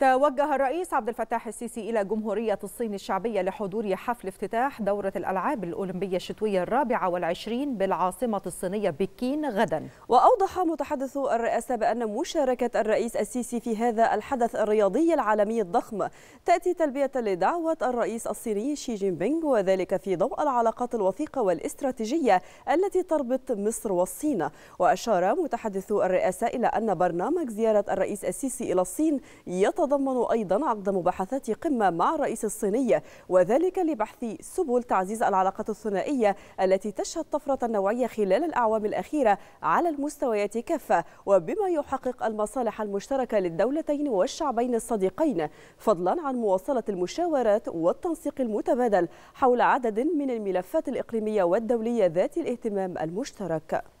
توجه الرئيس عبد الفتاح السيسي إلى جمهورية الصين الشعبية لحضور حفل افتتاح دورة الألعاب الأولمبية الشتوية الرابعة والعشرين بالعاصمة الصينية بكين غدا وأوضح متحدث الرئاسة بأن مشاركة الرئيس السيسي في هذا الحدث الرياضي العالمي الضخم تأتي تلبية لدعوة الرئيس الصيني شي جين بينغ وذلك في ضوء العلاقات الوثيقة والاستراتيجية التي تربط مصر والصين وأشار متحدث الرئاسة إلى أن برنامج زيارة الرئيس السيسي إلى الصين يتضمن تتضمن أيضا عقد مباحثات قمة مع الرئيس الصيني وذلك لبحث سبل تعزيز العلاقات الثنائية التي تشهد طفرة نوعية خلال الأعوام الأخيرة على المستويات كافة وبما يحقق المصالح المشتركة للدولتين والشعبين الصديقين فضلا عن مواصلة المشاورات والتنسيق المتبادل حول عدد من الملفات الإقليمية والدولية ذات الاهتمام المشترك